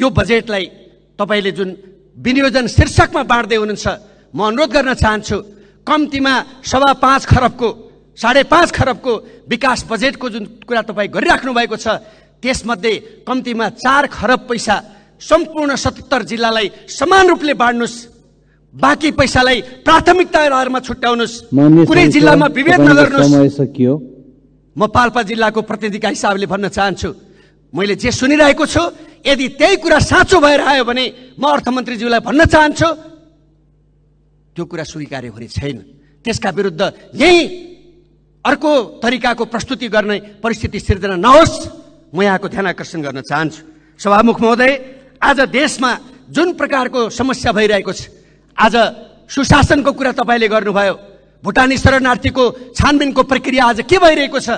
यो बजेटलाई तपाईँले जुन विनियोजन शीर्षकमा बाँड्दै हुनुहुन्छ म अनुरोध गर्न चाहन्छु कम्तीमा सवा पाँच खरबको साढे पाँच खरबको विकास बजेटको जुन कुरा तपाईँ गरिराख्नु भएको छ त्यसमध्ये कम्तीमा चार खरब पैसा सम्पूर्ण सतहत्तर जिल्लालाई समान रूपले बाँड्नुहोस् बाँकी पैसालाई प्राथमिकता आधारमा छुट्याउनुहोस् कुनै जिल्लामा विभेद नगर्नुहोस् म पाल्पा जिल्लाको प्रतिनिधिका हिसाबले भन्न चाहन्छु मैले जे सुनिरहेको छु यदि त्यही कुरा साँचो भएर आयो भने म अर्थमन्त्रीज्यूलाई भन्न चाहन्छु त्यो कुरा स्वीकार्य हुने छैन त्यसका विरुद्ध यही अर्को तरिकाको प्रस्तुति गर्ने परिस्थिति सिर्जना नहोस् म यहाँको ध्यान आकर्षण गर्न चाहन्छु सभामुख महोदय आज देशमा जुन प्रकारको समस्या भइरहेको छ आज सुशासनको कुरा तपाईँले गर्नुभयो भुटानी शरणार्थीको छानबिनको प्रक्रिया आज के भइरहेको छ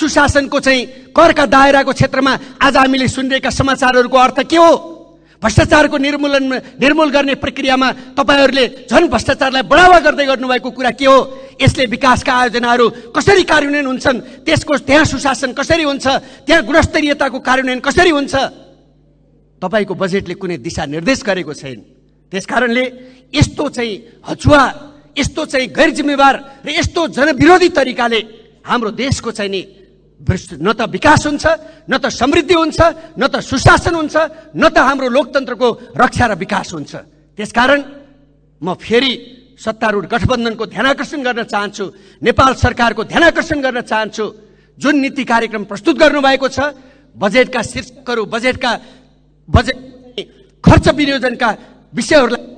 सुशासनको चाहिँ करका दायराको क्षेत्रमा आज हामीले सुनिरहेका समाचारहरूको अर्थ के हो भ्रष्टाचारको निर्मूलन निर्मूल गर्ने प्रक्रियामा तपाईँहरूले झन् भ्रष्टाचारलाई बढावा गर्दै गर्नुभएको कुरा के हो यसले विकासका आयोजनाहरू कसरी कार्यान्वयन हुन्छन् त्यसको त्यहाँ सुशासन कसरी हुन्छ त्यहाँ गुणस्तरीयताको कार्यान्वयन कसरी हुन्छ तपाईँको बजेटले कुनै दिशा निर्देश गरेको छैन त्यसकारणले यस्तो चाहिँ हचुवा यस्तो चाहिँ गैर जिम्मेवार र यस्तो जनविरोधी तरिकाले हाम्रो देशको चाहिँ नि न त विकास हुन्छ न त समृद्धि हुन्छ न त सुशासन हुन्छ न त हाम्रो लोकतन्त्रको रक्षा र विकास हुन्छ त्यसकारण म फेरि सत्तारूढ गठबन्धनको ध्यान आकर्षण गर्न चाहन्छु नेपाल सरकारको ध्यान आकर्षण गर्न चाहन्छु जुन नीति कार्यक्रम प्रस्तुत गर्नुभएको छ बजेटका शीर्षकहरू बजेटका बजेट खर्च विनियोजनका विषयहरूलाई